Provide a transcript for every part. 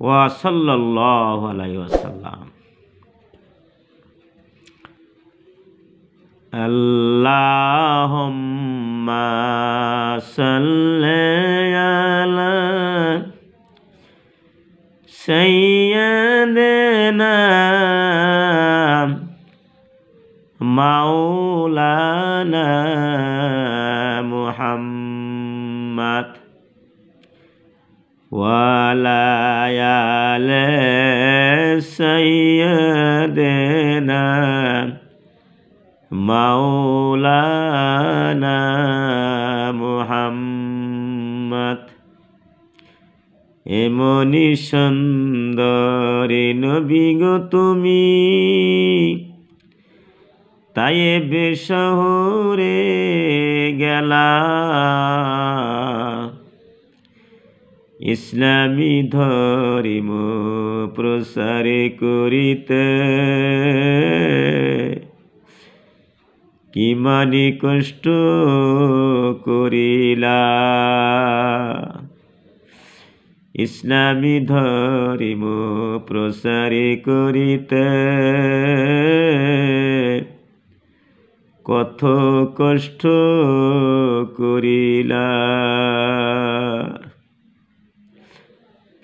وصلى الله عليه وسلم اللهم صل على سيدنا مولانا محمد ওয়ালায়াল সৈয়দেনা মাওলানা মুহাম্মদ এমনি সুন্দরে নবী গো তুমি তাই বেশহরে গেলা ইসলামী ধর্ম প্রসারে করিতে কিমানি কষ্ট করিলা ইসলামী ধরিম প্রসার করিতে কত কষ্ট করিলা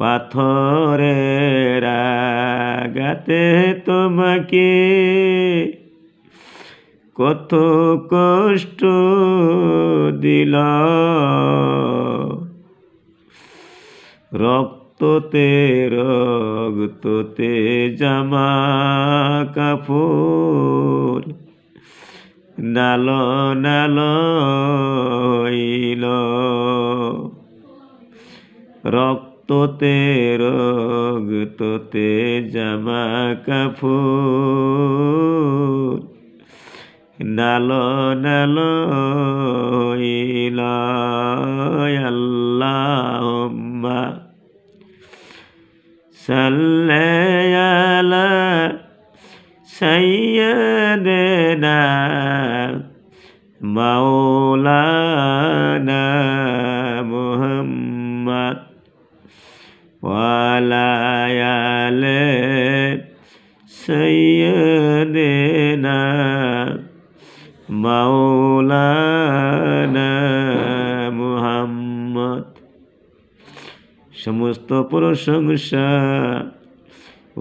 পাথরের আগাতে তোমাকে কত কষ্ট দিল রক্ততে রক্ততে জামা কাপুর নাল নাল রক্ত তোতে রোগ তোতে জামা কাপড় নালো নালো ইলায় আল্লাহুম্মা সাল্লায়ালা সাইয়্যিদিনা মাওলানা وعلى سيدنا মাওলানা মুহাম্মদ সমস্ত প্রশংসা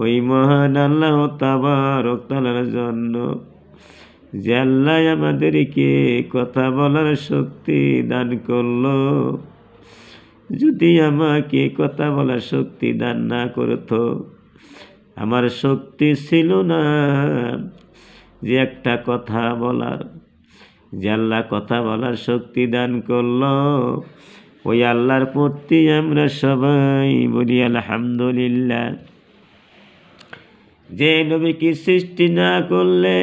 ওই মহান আল্লাহ তাবার তালার জন্য যে আল্লাহ আমাদেরকে কথা বলার শক্তি দান করলো যদি আমাকে কথা বলার শক্তি দান না করত আমার শক্তি ছিল না যে একটা কথা বলার যে আল্লাহ কথা বলার শক্তি দান করল ওই আল্লাহর প্রতি আমরা সবাই বলি আলহামদুলিল্লাহ যে নবীকে সৃষ্টি না করলে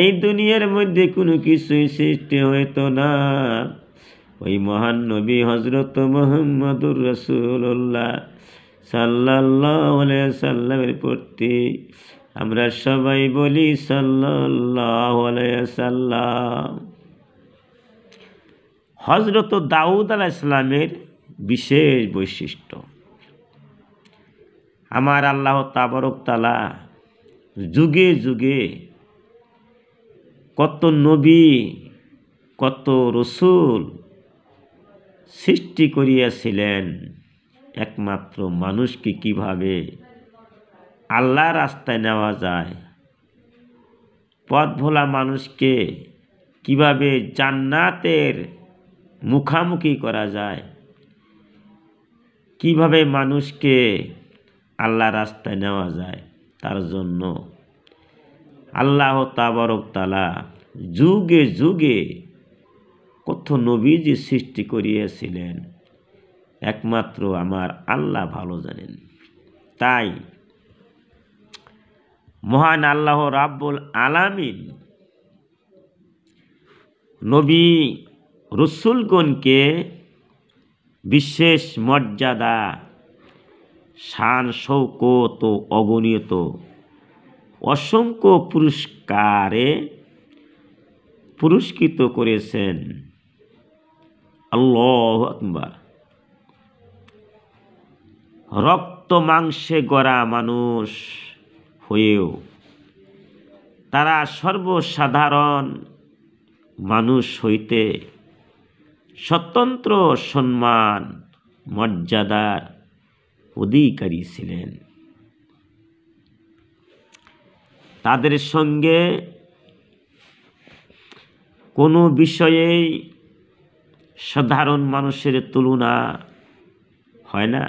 এই দুনিয়ার মধ্যে কোনো কিছুই সৃষ্টি হইতো না ওই মহান নবী হজরত মোহাম্মদুর রসুল্লাহ সাল্লাহ সাল্লামের প্রতি আমরা সবাই বলি সাল্লাহ্লাম হজরত দাউদ আলাহ ইসলামের বিশেষ বৈশিষ্ট্য আমার আল্লাহ তাবারক যুগে যুগে কত নবী কত রসুল সৃষ্টি করিয়াছিলেন একমাত্র মানুষকে কিভাবে আল্লাহ রাস্তায় নেওয়া যায় পথ ভোলা মানুষকে কিভাবে জান্নাতের মুখামুখি করা যায় কিভাবে মানুষকে আল্লাহ রাস্তায় নেওয়া যায় তার জন্য আল্লাহ তাবারক যুগে যুগে অর্থ নবীজি সৃষ্টি করিয়েছিলেন একমাত্র আমার আল্লাহ ভালো জানেন তাই মহান আল্লাহ রাব্বুল আলামিন নবী রসুলগণকে বিশেষ মর্যাদা শান শৌকত অগণিত অসংখ্য পুরস্কারে পুরস্কৃত করেছেন আল্লাহ আকবার রক্ত মাংসে গড়া মানুষ হয়েও তারা সর্বসাধারণ মানুষ হইতে স্বতন্ত্র সম্মান মর্যাদার অধিকারী ছিলেন তাদের সঙ্গে কোনো বিষয়েই সাধারণ মানুষের তুলনা হয় না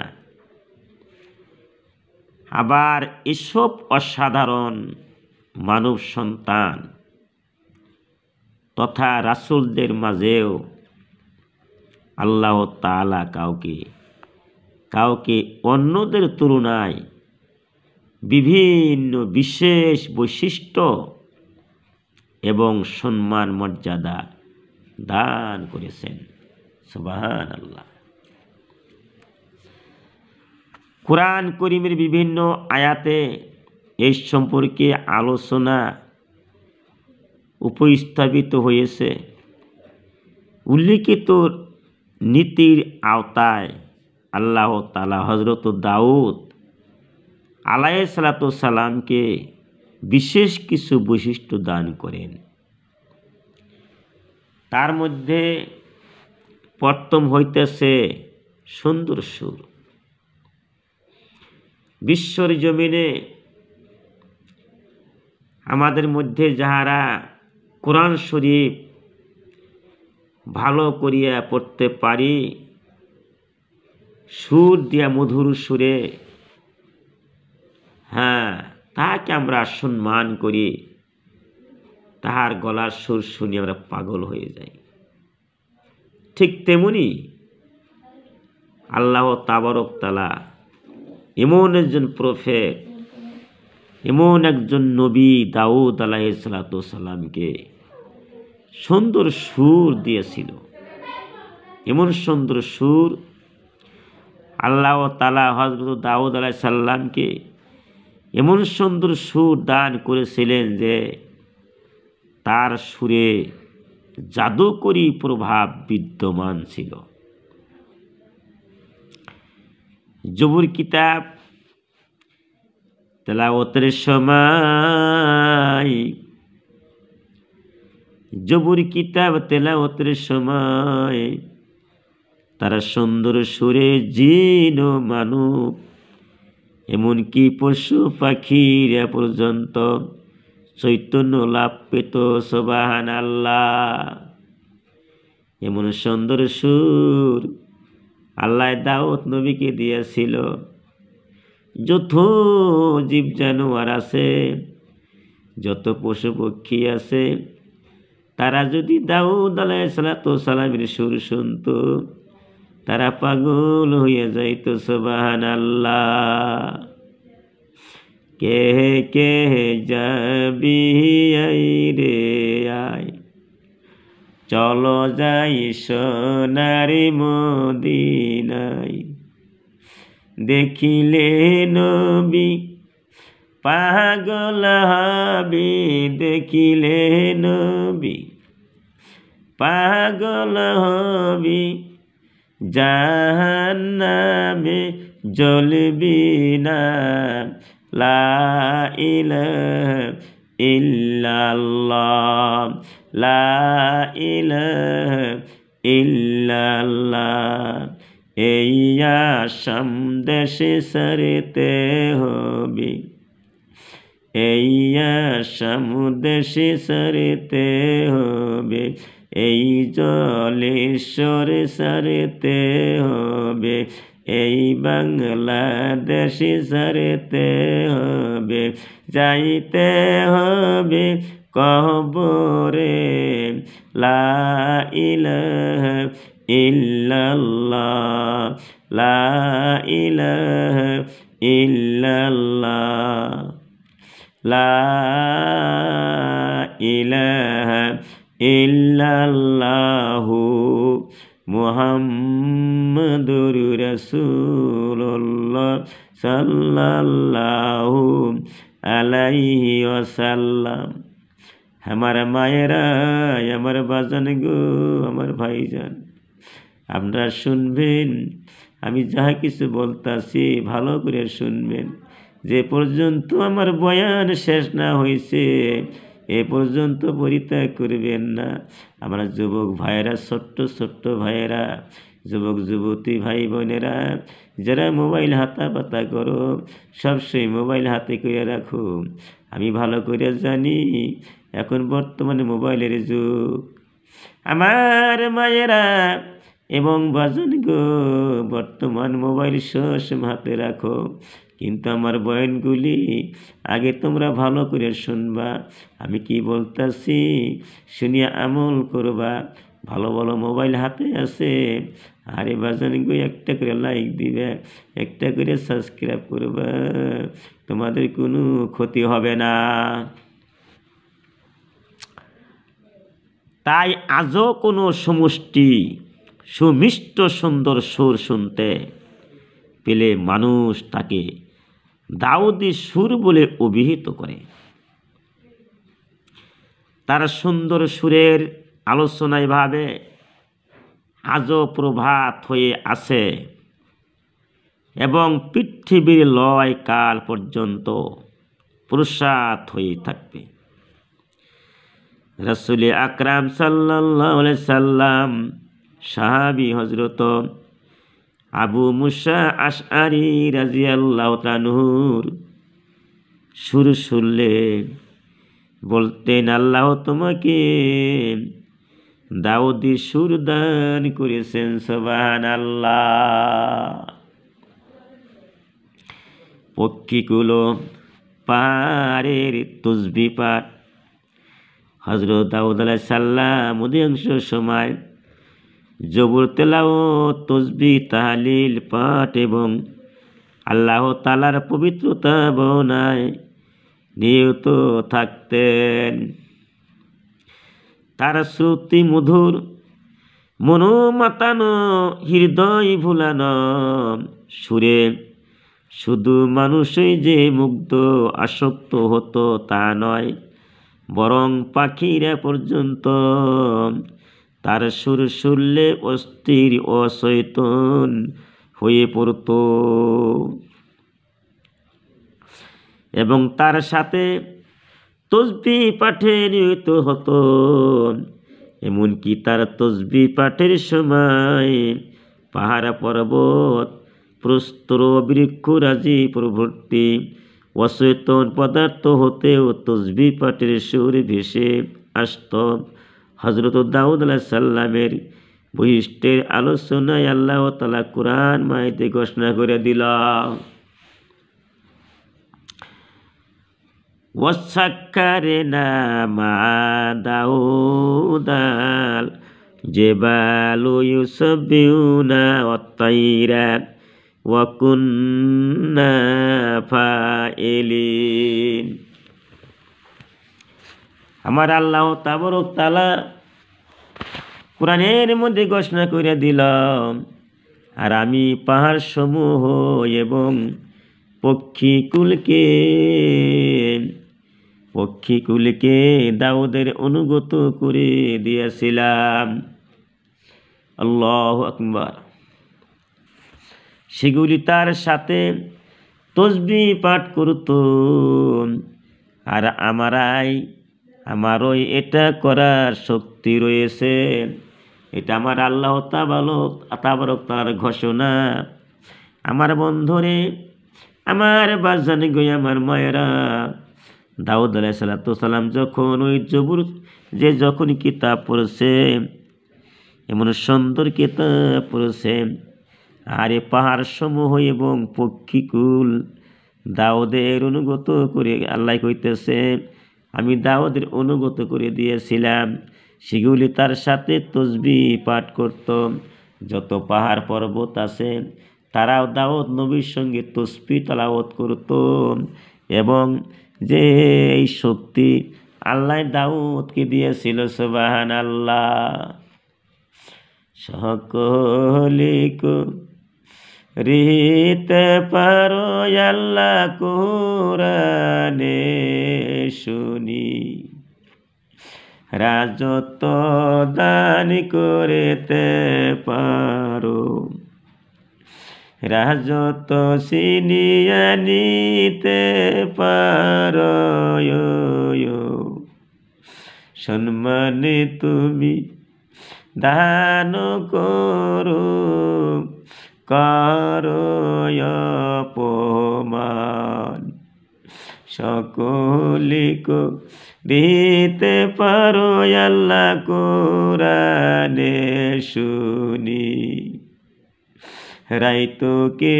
আবার এসব অসাধারণ মানব সন্তান তথা রাসুলদের মাঝেও আল্লাহ তালা কাউকে কাউকে অন্যদের তুলনায় বিভিন্ন বিশেষ বৈশিষ্ট্য এবং সম্মান মর্যাদা দান করেছেন কোরআন করিমের বিভিন্ন আয়াতে এই সম্পর্কে আলোচনা উপস্থাপিত হয়েছে উল্লিখিত নীতির আওতায় আল্লাহ তালা হজরত দাউদ আলাই সালামকে বিশেষ কিছু বৈশিষ্ট্য দান করেন তার মধ্যে প্রথম হইতেছে সুন্দর সুর বিশ্বর জমিনে আমাদের মধ্যে যাহারা কোরআন শরীফ ভালো করিয়া পড়তে পারি সুর দিয়া মধুর সুরে হ্যাঁ তাহাকে আমরা সম্মান করি তাহার গলার সুর শুনি আমরা পাগল হয়ে যাই ঠিক তেমনি আল্লাহ তাবারক তালা এমন একজন প্রফেট এমন একজন নবী দাউদ আলাহ সালাতামকে সুন্দর সুর দিয়েছিল এমন সুন্দর সুর আল্লাহ তালা হজরত দাউদ আলাহ সাল্লামকে এমন সুন্দর সুর দান করেছিলেন যে তার সুরে জাদুকরী প্রভাব বিদ্যমান ছিল জবুর কিতাব তেলাওতের সময় জবুর কিতাব তেলাওতের সময় তারা সুন্দর সুরে জিন মানব এমনকি পশু পাখিরা পর্যন্ত চৈতন্য লাভ পেত সবাহান আল্লাহ এমন সুন্দর সুর আল্লাহ দাওত নবীকে দিয়েছিল যত জীব জানোয়ার আছে যত পশু পক্ষী আছে তারা যদি দাউদ আলাই সালাত সালামের সুর শুনত তারা পাগল হইয়া যাইত সবাহান আল্লাহ কেহে কে যাবি রে আই চল যাই সোনারি মদিনাই দেখিলে নবী পাগল হবি দেখিলে নবী পাগল হবি জাহান্নামে জ্বলবি না লা ইলাহা ইল্লাল্লাহ লা ইলাহা ইল্লাল্লাহ এই আসাম দেশে সারিতে হবে এই আসাম হবে এই জলেশ্বরে সারিতে হবে এই বাংলাদেশি সারতে হবে যাইতে হবে কবরে লা ইলাহা ইল্লাল্লাহ লা ইলাহা ইল্লাল্লাহ লা রসুল্লাহ সাল্লাহ আলাইহি ওয়াসাল্লাম আমার মায়েরা আমার বাজান গো আমার ভাইজান আপনারা শুনবেন আমি যাহা কিছু বলতাছি ভালো করে শুনবেন যে পর্যন্ত আমার বয়ান শেষ না হয়েছে এ পর্যন্ত পরিত্যাগ করবেন না আমরা যুবক ভাইয়েরা ছোট্ট ছোট্ট ভাইয়েরা যুবক যুবতী ভাই বোনেরা যারা মোবাইল হাতা পাতা করো সবসময় মোবাইল হাতে করে রাখো আমি ভালো করে জানি এখন বর্তমানে মোবাইলের যুগ আমার মায়েরা এবং বাজন গো বর্তমান মোবাইল সবসময় হাতে রাখো কিন্তু আমার বয়নগুলি আগে তোমরা ভালো করে শুনবা আমি কি বলতেছি শুনিয়া আমল করবা ভালো ভালো মোবাইল হাতে আছে আর এই বাজারিঙ্গু একটা করে লাইক দিবে একটা করে সাবস্ক্রাইব করবে তোমাদের কোনো ক্ষতি হবে না তাই আজও কোনো সমষ্টি সুমিষ্ট সুন্দর সুর শুনতে পেলে মানুষ তাকে দাউদি সুর বলে অভিহিত করে তার সুন্দর সুরের আলোচনায় ভাবে আজও প্রভাত হয়ে আছে এবং পৃথিবীর লয় কাল পর্যন্ত প্রসাদ হয়ে থাকবে রসুল আকরাম সাল্লা সাল্লাম সাহাবি হজরত আবু মুসা আশআরি রাজিয়াল্লাহ তানহুর শুরু শুনলে বলতেন আল্লাহ তোমাকে দাউদি সুরদান করেছেন সোবাহান আল্লাহ পক্ষীগুলো পাড়ের তসবি পাঠ হজরত দাউদ আলাহ সাল্লাম অধিকাংশ সময় জবর ও তসবি তাহালিল পাঠ এবং আল্লাহ তালার পবিত্রতা বনায় নিহত থাকতেন তার শ্রুতি মধুর মনোমাতান হৃদয় ভুলান সুরে শুধু মানুষই যে মুগ্ধ আসক্ত হতো তা নয় বরং পাখিরা পর্যন্ত তার সুর সুরলে অস্থির অচৈতন হয়ে পড়ত এবং তার সাথে তসবি পাঠে নিহত হত এমনকি তার তসবি পাঠের সময় পাহারা পর্বত প্রস্তর বৃক্ষরাজি প্রভৃতি অচেতন পদার্থ হতেও তসবি পাঠের সুর ভেসে আসত হজরত দাউদ আলাহ সাল্লামের বৈশিষ্ট্যের আলোচনায় আল্লাহ তালা কোরআন মাইতে ঘোষণা করে দিলাম وسكرنا مع যে الجبال يسبحون والطير وكنا فاعلين আমার আল্লাহ তাবরক তালা কোরআনের মধ্যে ঘোষণা করে দিলাম আর আমি পাহাড় সমূহ এবং কুলকে পক্ষীগুলিকে দাউদের অনুগত করে দিয়েছিলাম আল্লাহ আকবর সেগুলি তার সাথে তসবি পাঠ করত আর আমারাই আমারই এটা করার শক্তি রয়েছে এটা আমার আল্লাহ তাবালক তাবারক তার ঘোষণা আমার বন্ধরে আমার বাজানে গই আমার মায়েরা দাউদ আলাহ সাল্লাতাম যখন ওই জবুর যে যখন কিতাব পড়েছে এমন সুন্দর কিতাব পড়েছে আর এ পাহাড় সমূহ এবং পক্ষীকুল দাউদের অনুগত করে আল্লাহ কইতেছে আমি দাউদের অনুগত করে দিয়েছিলাম সেগুলি তার সাথে তসবি পাঠ করত যত পাহাড় পর্বত আছে তারাও দাওদ নবীর সঙ্গে তসবি তালাওত করত এবং যে এই শক্তি আল্লাহ দাউদকে দিয়েছিল সুবাহান আল্লাহ সকলিক রীতে পারো আল্লাহ কোরআনে শুনি রাজত্ব দান করেতে পারো রাজত সিনিয়ে নিতে পার তুমি দান করো করপমান সকলিক দিতে পারো আল্লাহ কোরআনে শুনি রাইতোকে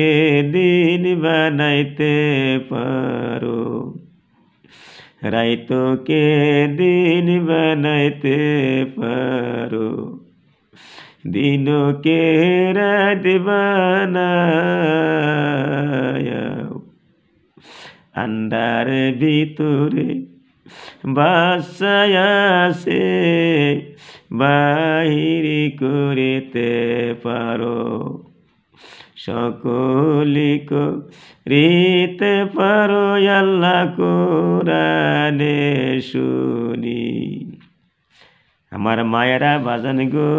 দিন বানাইতে পারো রাইতোকে দিন বানাইতে পারো দিনকে রাত বানায় আন্ডার ভিতরে বাসায়াসে বাহির করিতে পারো সকলিক রীত পারো আল্লাহ শুনি আমার মায়েরা বাজান গো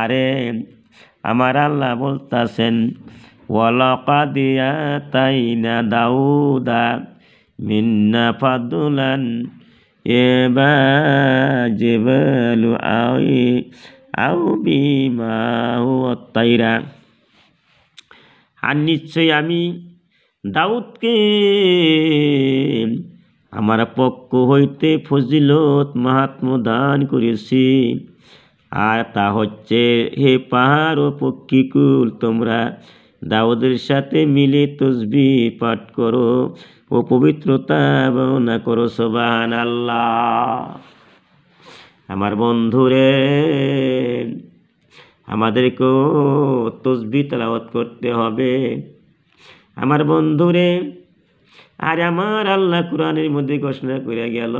আরে আমার আল্লাহ বলতাছেন ওয়ালাকা দিয়া তাই না দাউদা মিন্না ফাদুলান আউ বিমা তাইরা আর নিশ্চয়ই আমি দাউদকে আমার পক্ষ হইতে ফজিলত মাহাত্ম দান করেছি আর তা হচ্ছে হে পাহাড় ও পক্ষীকুল তোমরা দাউদের সাথে মিলে তসবি পাঠ করো ও পবিত্রতা ভাবনা করো সবান আল্লাহ আমার বন্ধুরে আমাদেরকেও তসবি তালাওয়াত করতে হবে আমার বন্ধুরে আর আমার আল্লাহ কোরআনের মধ্যে ঘোষণা করে গেল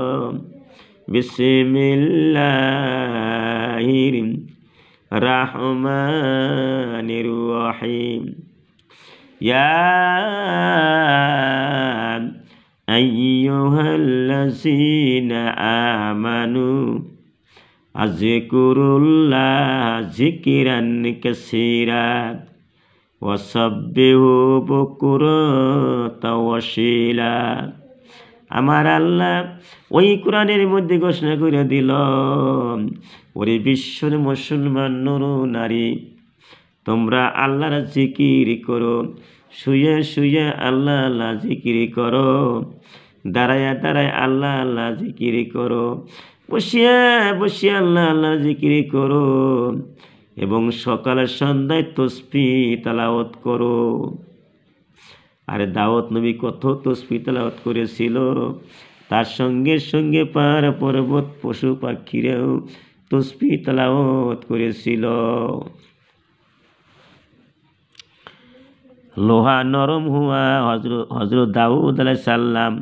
বিসমিল্লাহির রাহমানির রহিম ইয়া আইয়ুহাল্লাযীনা আমানু আজকুরুল্লাহ জিকিরান কাসীরা ওয়াসাব্বিহু বুকুরাতা ওয়াশিলা আমার আল্লাহ ওই কোরআনের মধ্যে ঘোষণা করে দিল ওরে বিশ্বর মুসলমান নরু নারী তোমরা আল্লাহর জিকির করো শুয়ে শুয়ে আল্লাহ আল্লাহ জিকির করো দাঁড়ায় দাঁড়ায় আল্লাহ আল্লাহ জিকির করো বসিয়া বসিয়া আল্লাহ আল্লাহ জিকিরি করো এবং সকালে সন্ধ্যায় তসফি তালাওত করো আরে দাওয়াত নবী কত তসফি তালাওত করেছিল তার সঙ্গে সঙ্গে পার পর্বত পশু পাখিরেও তসফি তালাওত করেছিল লোহা নরম হওয়া হজরত হজরত দাউদ আলাই সাল্লাম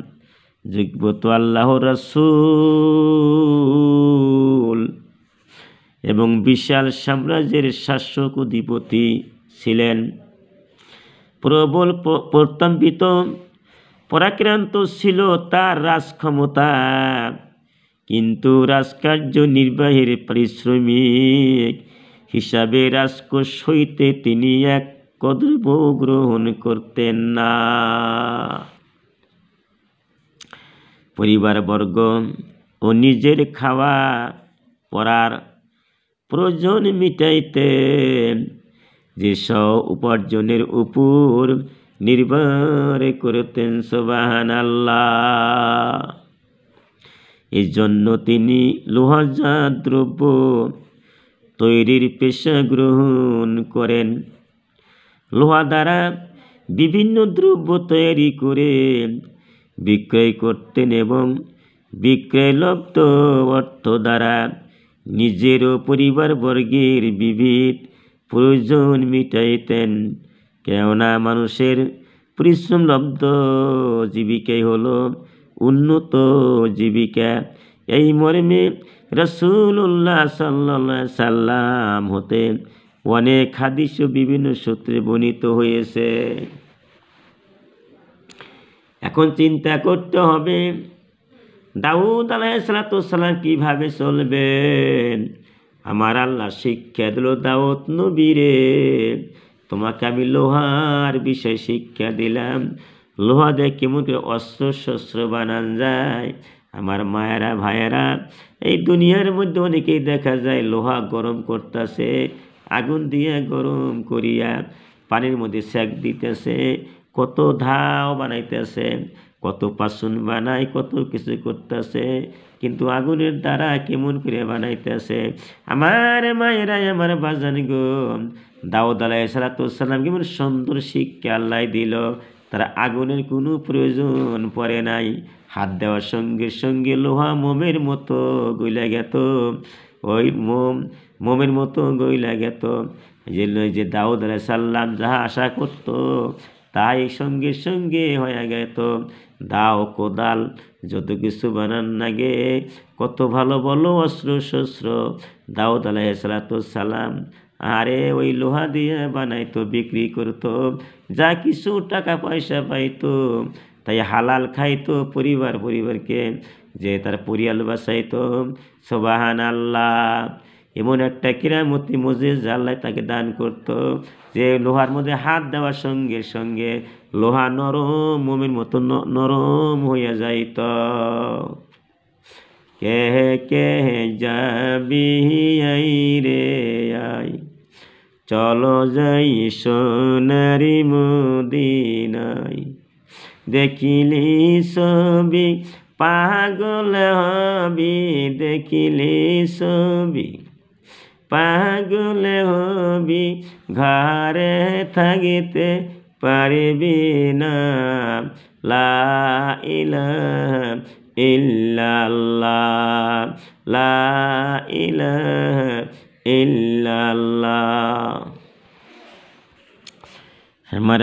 জিখব তো আল্লাহ রসুল এবং বিশাল সাম্রাজ্যের শাসক অধিপতি ছিলেন প্রবল প্রতাম্বিত পরাক্রান্ত ছিল তার রাজক্ষমতা কিন্তু রাজকার্য নির্বাহের পারিশ্রমিক হিসাবে রাজকোষ হইতে তিনি এক কদ্রব্য গ্রহণ করতেন না পরিবারবর্গ ও নিজের খাওয়া পড়ার প্রয়োজন মিটাইতে যেসব উপার্জনের উপর নির্ভর করতেন সোবাহান আল্লাহ এই জন্য তিনি লোহাজা দ্রব্য তৈরির পেশা গ্রহণ করেন লোহা দ্বারা বিভিন্ন দ্রব্য তৈরি করে বিক্রয় করতেন এবং বিক্রয়লব্ধ অর্থ দ্বারা নিজের ও পরিবারবর্গের বিবিধ প্রয়োজন মিটাইতেন কেননা মানুষের পরিশ্রমলব্ধ জীবিকাই হল উন্নত জীবিকা এই মর্মে রসুল্লাহ সাল্লা সাল্লাম হতেন অনেক হাদিস বিভিন্ন সূত্রে বর্ণিত হয়েছে এখন চিন্তা করতে হবে দাউদ আলাইসালাতাম কীভাবে চলবেন আমার আল্লাহ শিক্ষা দিল দাউদ নবীরে তোমাকে আমি লোহার বিষয়ে শিক্ষা দিলাম লোহা দিয়ে কেমন করে অস্ত্র শস্ত্র বানান যায় আমার মায়েরা ভাইয়েরা এই দুনিয়ার মধ্যে অনেকেই দেখা যায় লোহা গরম করতেছে আগুন দিয়ে গরম করিয়া পানির মধ্যে সেক দিতেছে কত ধাও বানাইতেছে কত পাসুন বানায় কত কিছু করতেছে কিন্তু আগুনের দ্বারা কেমন করে বানাইতেছে আমার মায়েরাই আমার বাজান গো দাউদ আলাই সালাতাম কেমন সুন্দর শিক্ষা আল্লাহ দিল তারা আগুনের কোনো প্রয়োজন পড়ে নাই হাত দেওয়ার সঙ্গে সঙ্গে লোহা মোমের মতো গইলা গেত ওই মোম মোমের মতো গইলা গেত যে যে দাউদ আলাই সাল্লাম যাহা আশা করতো তাই সঙ্গে সঙ্গে হয়ে গেত দাও কোদাল যত কিছু বানান নাগে কত ভালো বলো অস্ত্র শস্ত্র দাউদ সালাম আরে ওই লোহা দিয়ে বানাইতো বিক্রি করতো যা কিছু টাকা পয়সা পাইতো তাই হালাল খাইতো পরিবার পরিবারকে যে তার পরিয়াল বাসাইতো সোবাহান আল্লাহ এমন একটা কিরামতি মজিজ আল্লাহ তাকে দান করত যে লোহার মধ্যে হাত দেওয়ার সঙ্গে সঙ্গে লোহা নরম মমির মতো নরম হইয়া যাইত কে কে যাবি আই রে আই চল যাই সোনারি মদিনাই দেখিলি সবি পাগল হবি দেখিলি সবি পাগল হবি ঘরে থাকিতে পারবি না লা ইলাহা ইল্লাল্লাহ লা আমার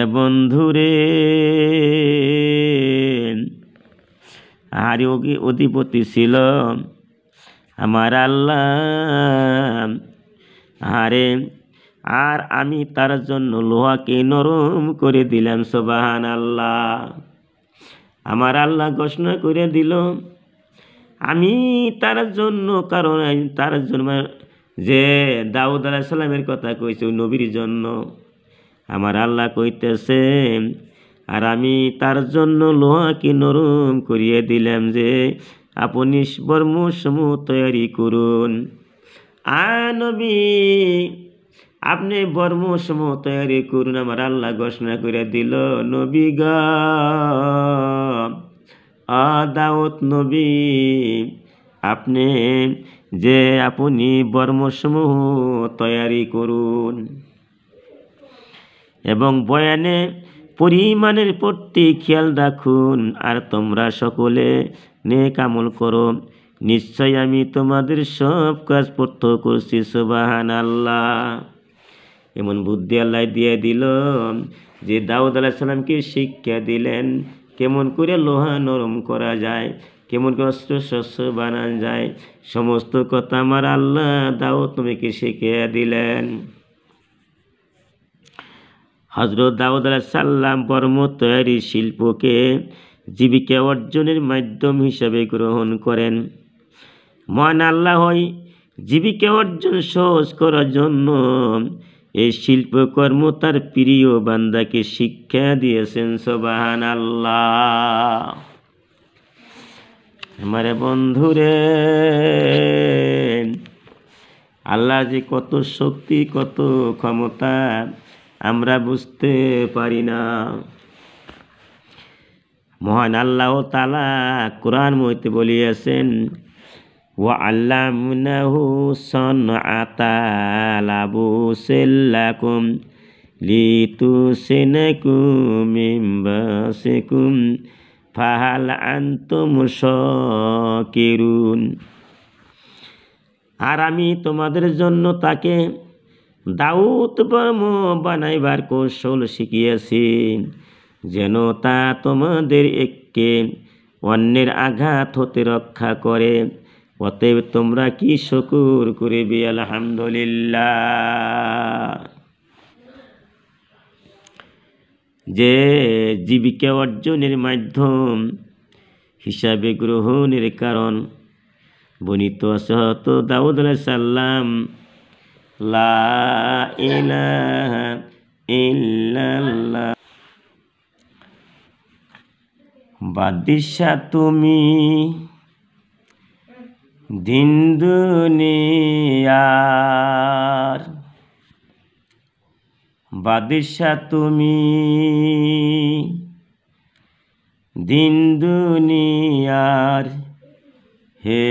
আর অধিপতি ছিল আমার আল্লাহ হারে আর আমি তার জন্য লোহাকে নরম করে দিলাম সোবাহান আল্লাহ আমার আল্লাহ ঘোষণা করে দিল আমি তার জন্য কারণ তার জন্য যে দাউদ আলাহিসাল্লামের কথা কইছে নবীর জন্য আমার আল্লাহ কইতেছে আর আমি তার জন্য লোহাকে নরম করিয়ে দিলাম যে আপনি সমূহ তৈরি করুন আনবী আপনি সম তৈরি করুন আমার আল্লাহ ঘোষণা করে দিল নবী গ দাউত নবী আপনি যে আপনি বর্মসমূহ তৈরি করুন এবং বয়ানে পরিমাণের প্রতি খেয়াল রাখুন আর তোমরা সকলে নে কামল করো নিশ্চয় আমি তোমাদের সব কাজ পর্ত করছি সুবাহান আল্লাহ এমন বুদ্ধি আল্লাহ দিয়ে দিল যে দাউদ আল্লাহ সাল্লামকে শিক্ষা দিলেন কেমন করে লোহা নরম করা যায় কেমন করে অস্ত্র শস্য বানান যায় সমস্ত কথা আমার আল্লাহ দাও তোমাকে শিখিয়ে দিলেন হজরত দাউদ আল্লাহ সাল্লাম বর্ম তৈরি শিল্পকে জীবিকা অর্জনের মাধ্যম হিসাবে গ্রহণ করেন মহান আল্লাহই জীবিকা অর্জন সহজ করার জন্য এই শিল্পকর্ম তার প্রিয় বান্দাকে শিক্ষা দিয়েছেন সবাহান আল্লাহ আমার বন্ধুরে আল্লাহ যে কত শক্তি কত ক্ষমতা আমরা বুঝতে পারি না মহান আল্লাহ তালা কোরআন মইতে বলিয়াছেন وعلمناه صنعة لبوس لكم لتوسنكم من باسكم ফাহাল আন্তম শকেরুন আর আমি তোমাদের জন্য তাকে দাউত বর্ম বানাইবার কৌশল শিখিয়েছি যেন তা তোমাদের একে অন্যের আঘাত হতে রক্ষা করে অতএব তোমরা কি শকুর করিবি আলহামদুলিল্লাহ যে জীবিকা অর্জনের মাধ্যম হিসাবে গ্রহণের কারণ বনিত সহত দাউদ সাল্লাম লা তুমি দিন দুনিয়ার বাদশা তুমি দিন দুনিয়ার হে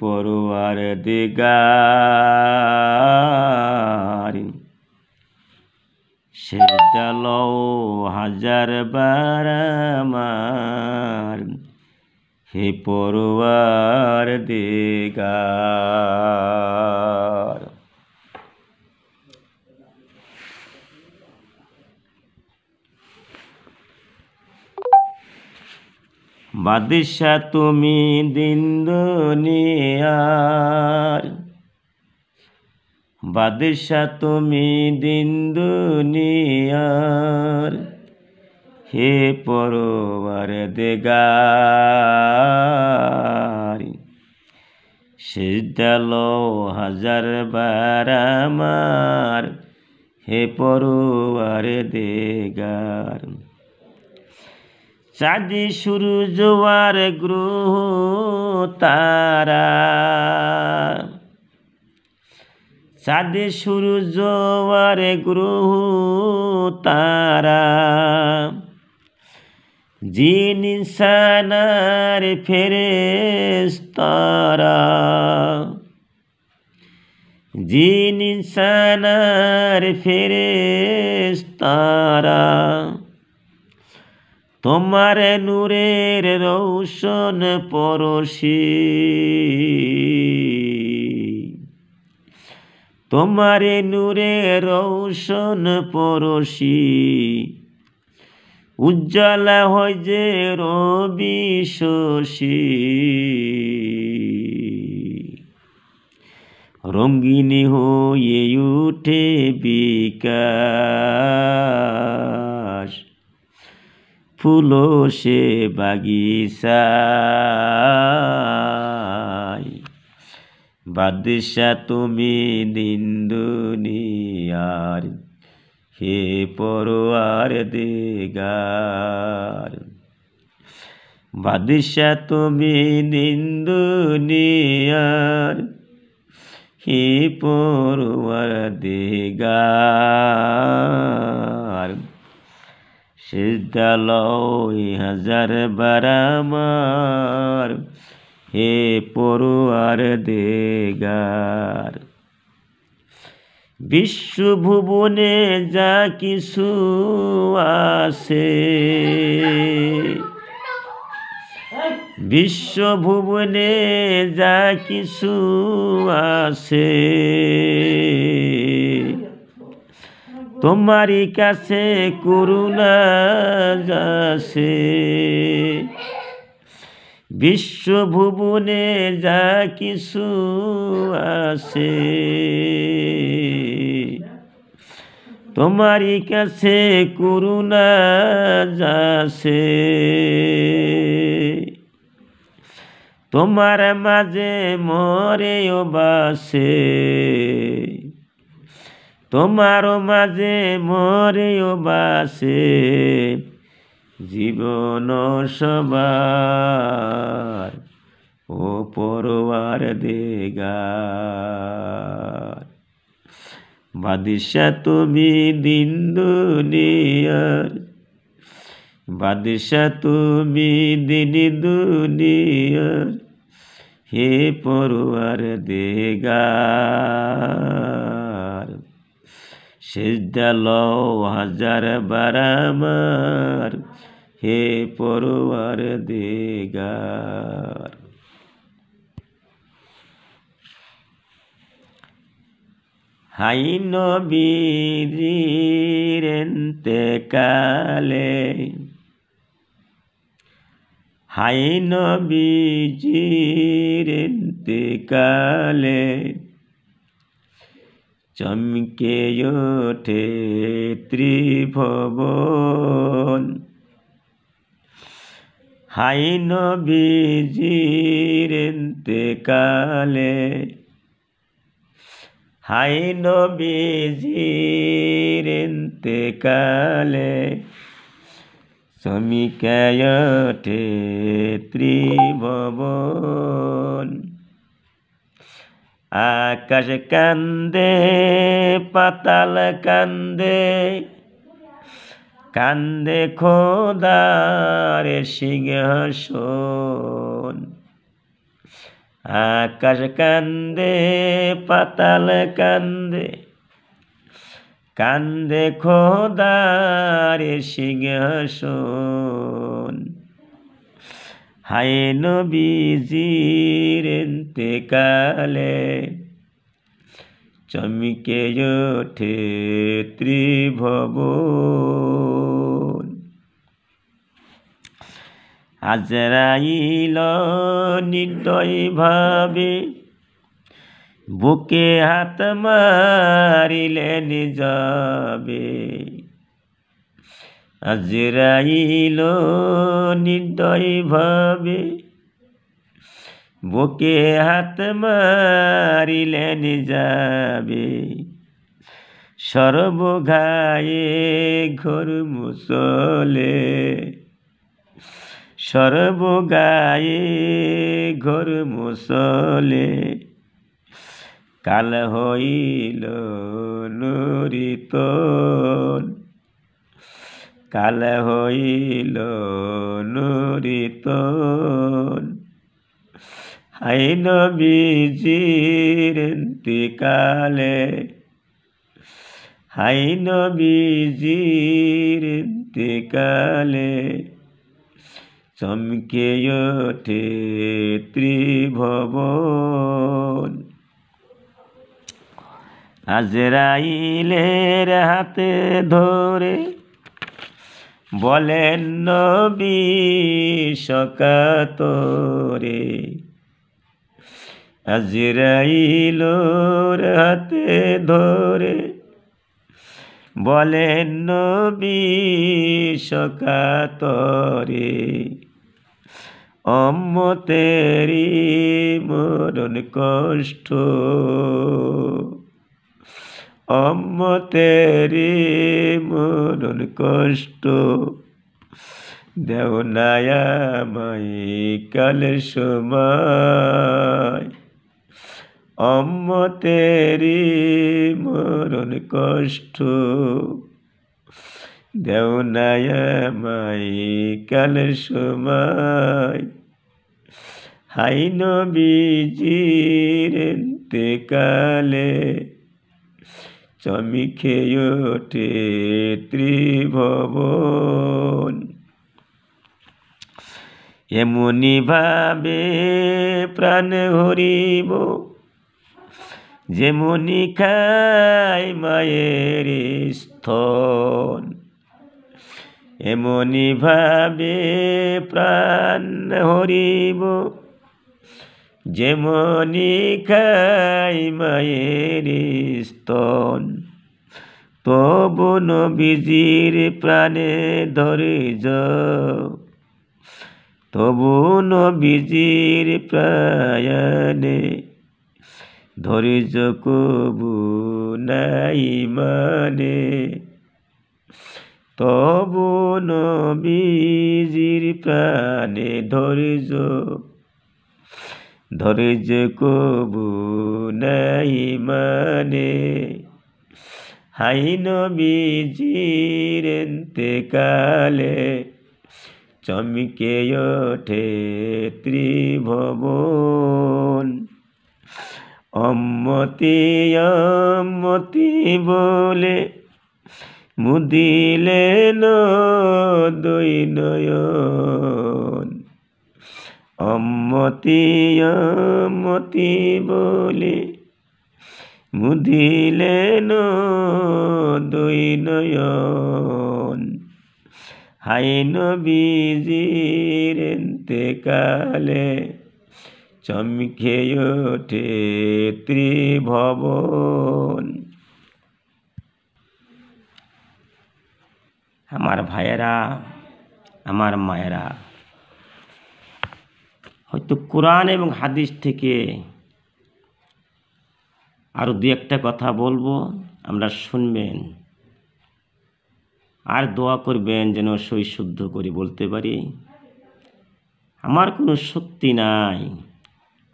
পরোয়ার দিগার সেটা লও হাজার মার হে পরোয়ার দেগা বাদশা তুমি দিন দুনিয়ার বাদশা তুমি দিন দুনিয়ার হে পরবার দেগারি সিদ্ধাল হাজার বারামার হে পরবার দেগার চাঁদি শুরু জোয়ার গ্রহ তারা চাঁদি সূর্য জোয়ার গ্রহ তারা জিন ইনসানার ফেরেস্তারা জিন ইনসানার তারা তোমার নূরের রৌশন পরশি তোমার নূরের রৌশন পরশি উজ্জ্বল হয় যে রবি শশী রঙ্গিনী হয়ে উঠে বিকাশ ফুল সে বাগিসা বাদশা তুমি দিন দুনিয়ার হে পরোয়ার দেগার বাদশা তুমি নিন্দুনিয়ার হে পরোয়ার দেগার সিদ্ধাল হাজার বারামার হে পরোয়ার দেগার বিশ্বভুবনে যা কিছু আছে বিশ্বভুবনে যা কিছু আছে তোমারই কাছে করুণা যাছে বিশ্বভুবনে যা কিছু আছে তোমারই কাছে করুণা যাছে তোমার মাঝে মরে ও বাসে তোমার মাঝে মরে ও বাসে জীবন সবার ও পরোয়ার দেগার বাদিশা তুমি দিন দুনিয়ার বাদিশা তুমি দিন দুনিয়ার হে পরোয়ার দেগার সেজদা লও হাজার বারামার হে পরোয়ার দেগার হাই নবীর কালে হাই নবীজির কালে চমকে ওঠে ত্রিভবন হাই নবীজির কালে হাই নবীজির কালে শ্রমিকায় ত্রিভবন আকাশ কান্দে পাতাল কান্দে কান্দে খোদার সিংহাসন আকাশ কান্দে পাতাল কান্দে কান্দে খোদার সিংহাসন হায় নবীজির কালে চমকে ওঠে ত্রিভবন আজরাইল নির্দয়ভাবে বুকে হাত মারিলেন যাবে আজরাইল নির্দয়ভাবে বুকে হাত মারিলেন যাবে সর্বঘায়ে ঘর মুসলে সর্ব গায়ে ঘর মুসলে কাল হইল নুরিতন কাল হইল নুরিতন হাইন নবীজির কালে হাইন নবীজির কালে চমকে ত্রিভবন আজরাইলের হাতে ধরে বলেন নবী সকাতরে আজরাইলোর হাতে ধরে বলেন নবী সকাতরে তেরি মরণ কষ্ট তেরি মরণ কষ্ট দেও মাই কালের সময় তেরি মরণ কষ্ট দেও নায়ামাই সময় হাই নবীজির কালে চমিখে ওঠে ত্রিভবন এমনি ভাবে প্রাণ হরিব যেমনি খায় মায়ের স্থন এমনি ভাবে প্রাণ হরিব যেমনি খাই মায়ের স্তন তবু নবীজির প্রাণে ধরে যাও তবু নবীজির প্রায়ণে ধৈর্য কবু নাই মানে তবু নবীজির প্রাণে ধৈর্য ধৈর্য কবু নাই মানে হাই নবীজির কালে চমকে ওঠে ত্রিভবন অম্মতি অম্মতি বলে মুদিলেন দুই নয়ন অম্মতি অম্মতি বলে মুদিলেন দুই নয়ন হাই নবীজির কালে চমকে ওঠে ত্রিভবন আমার ভাইয়েরা আমার মায়েরা হয়তো কোরআন এবং হাদিস থেকে আরও দু একটা কথা বলবো আমরা শুনবেন আর দোয়া করবেন যেন সই শুদ্ধ করে বলতে পারি আমার কোনো শক্তি নাই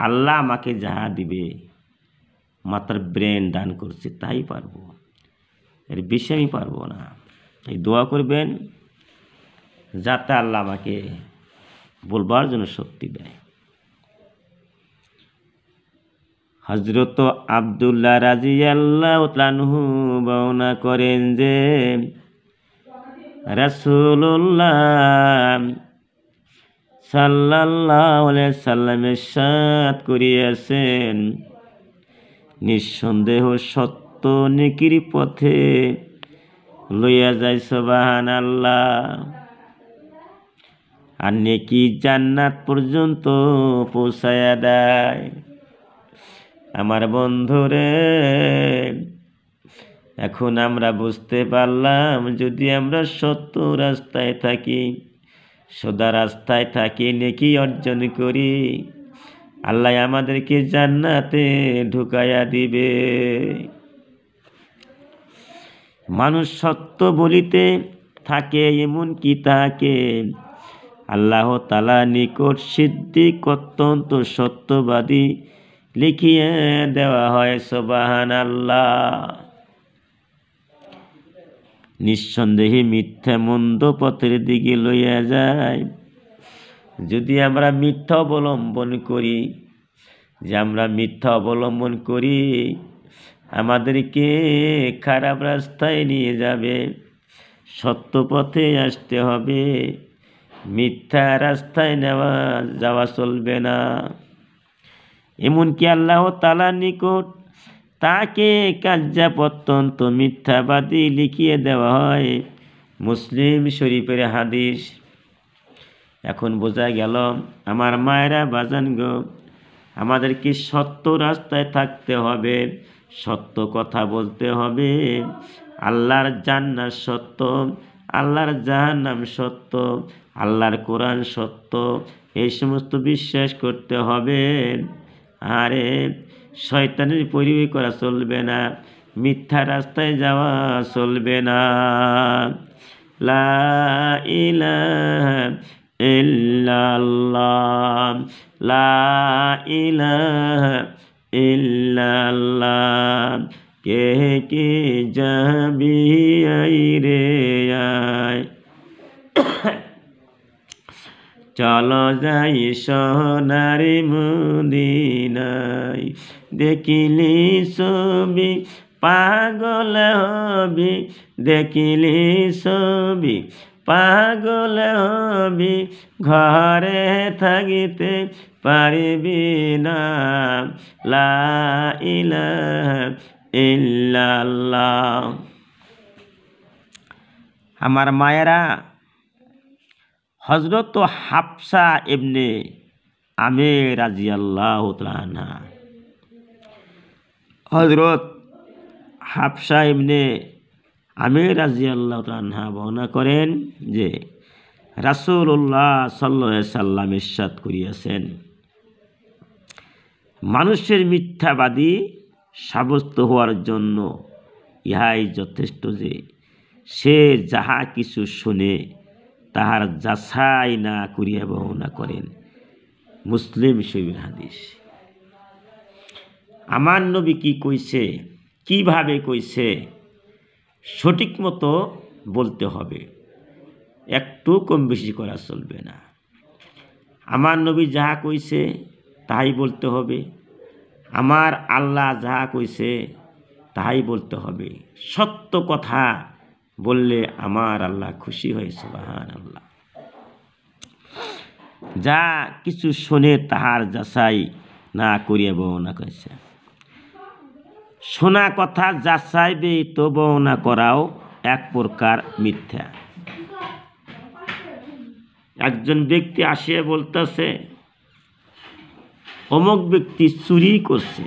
আল্লাহ আমাকে যাহা দিবে মাতার ব্রেন দান করছে তাই পারবো এর বেশি আমি পারবো না এই দোয়া করবেন যাতে আল্লাহ আমাকে বলবার জন্য শক্তি দেয় হজরত আবদুল্লাহ রাজি আল্লাহ তানহু বর্ণনা করেন যে রসুল্লাহ সাল্লাহ সাল্লামের সাত করিয়াছেন নিঃসন্দেহ সত্য নিকির পথে লইয়া যায় সোবাহান আল্লাহ আর নেকি জান্নাত পর্যন্ত পৌঁছায়া দেয় আমার বন্ধুরে এখন আমরা বুঝতে পারলাম যদি আমরা সত্য রাস্তায় থাকি সদা রাস্তায় থাকি নেকি অর্জন করি আল্লাহ আমাদেরকে জান্নাতে ঢুকাইয়া দিবে মানুষ সত্য বলিতে থাকে এমনকি তাকে আল্লাহ তালা নিকট সিদ্দিক অত্যন্ত সত্যবাদী লিখিয়ে দেওয়া হয় সোবাহান আল্লাহ নিঃসন্দেহে মিথ্যা মন্দ পথের দিকে লইয়া যায় যদি আমরা মিথ্যা অবলম্বন করি যে আমরা মিথ্যা অবলম্বন করি আমাদেরকে খারাপ রাস্তায় নিয়ে যাবে সত্য পথে আসতে হবে মিথ্যা রাস্তায় নেওয়া যাওয়া চলবে না এমনকি আল্লাহ তালার নিকট তাকে কাজ্জাপ অত্যন্ত মিথ্যাবাদী লিখিয়ে দেওয়া হয় মুসলিম শরীফের হাদিস এখন বোঝা গেল আমার মায়েরা বাজান গো আমাদেরকে সত্য রাস্তায় থাকতে হবে সত্য কথা বলতে হবে আল্লাহর জান্নার সত্য আল্লাহর জাহান্নাম সত্য আল্লাহর কোরআন সত্য এই সমস্ত বিশ্বাস করতে হবে আরে শয়তানের পরিবে করা চলবে না মিথ্যা রাস্তায় যাওয়া চলবে না লা ইলাহ ইল্লাল্লাহ লা ইলা ইল্লাল্লাহ কে কি যাবি আই রে আয় চল যাই সোনারি মুদিনাই দেখিলি ছবি পাগল হবি দেখিলি ছবি পাগল হবি ঘরে থাকিতে পারিবি না লা আমার মায়েরা হজরত হাফসা এমনি আমি রাজি আল্লাহ হজরত হাফসা এমনি আমি রাজি আল্লাহ তানহা বর্ণনা করেন যে রাসুল্লাহ সাল্লাম ইসাদ করিয়াছেন মানুষের মিথ্যাবাদী সাব্যস্ত হওয়ার জন্য ইহাই যথেষ্ট যে সে যাহা কিছু শুনে তাহার যাচাই না করিয়া বর্ণনা করেন মুসলিম শৈবের হাদিস আমার নবী কি কইছে কিভাবে কইছে সঠিক মতো বলতে হবে একটু কম বেশি করা চলবে না আমার নবী যাহা কইছে তাই বলতে হবে আমার আল্লাহ যাহা কইছে তাই বলতে হবে সত্য কথা বললে আমার আল্লাহ খুশি হয়েছে সুবাহান আল্লাহ যা কিছু শোনে তাহার যাচাই না করিয়া না করেছে শোনা কথা যাচাই ব্যয়িত না করাও এক প্রকার মিথ্যা একজন ব্যক্তি আসিয়া বলতেছে অমুক ব্যক্তি চুরি করছে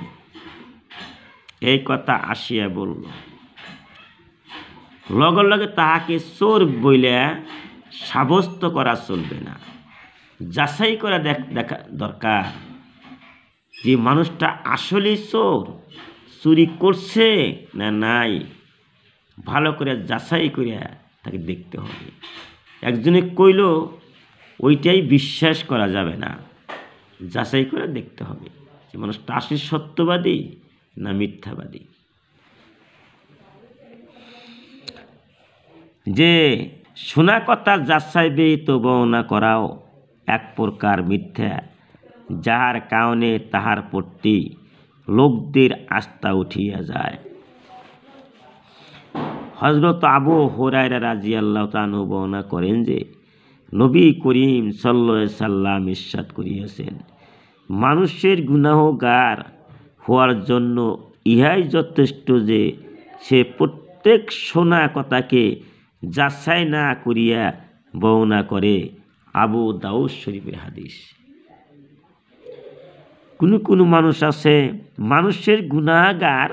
এই কথা আসিয়া বলল লগে লগে তাহাকে চোর বইলে সাব্যস্ত করা চলবে না যাচাই করা দেখা দরকার যে মানুষটা আসলেই চোর চুরি করছে না নাই ভালো করে যাচাই করিয়া তাকে দেখতে হবে একজনে কইল ওইটাই বিশ্বাস করা যাবে না যাচাই করে দেখতে হবে যে মানুষটা আসলে সত্যবাদী না মিথ্যাবাদী যে শোনা কথা যাচাই তো বর্ণনা করাও এক প্রকার মিথ্যা যাহার কারণে তাহার পট্টি লোকদের আস্থা উঠিয়া যায় হজরত আবু হোরায়রা রাজি আল্লাহ তানু বর্ণনা করেন যে নবী করিম সাল্লাম ইসাদ করিয়াছেন মানুষের গুণাহগার হওয়ার জন্য ইহাই যথেষ্ট যে সে প্রত্যেক সোনা কথাকে যাচাই না করিয়া বর্ণনা করে আবু দাউদ শরীফের হাদিস কোনো কোনো মানুষ আছে মানুষের গুণাগার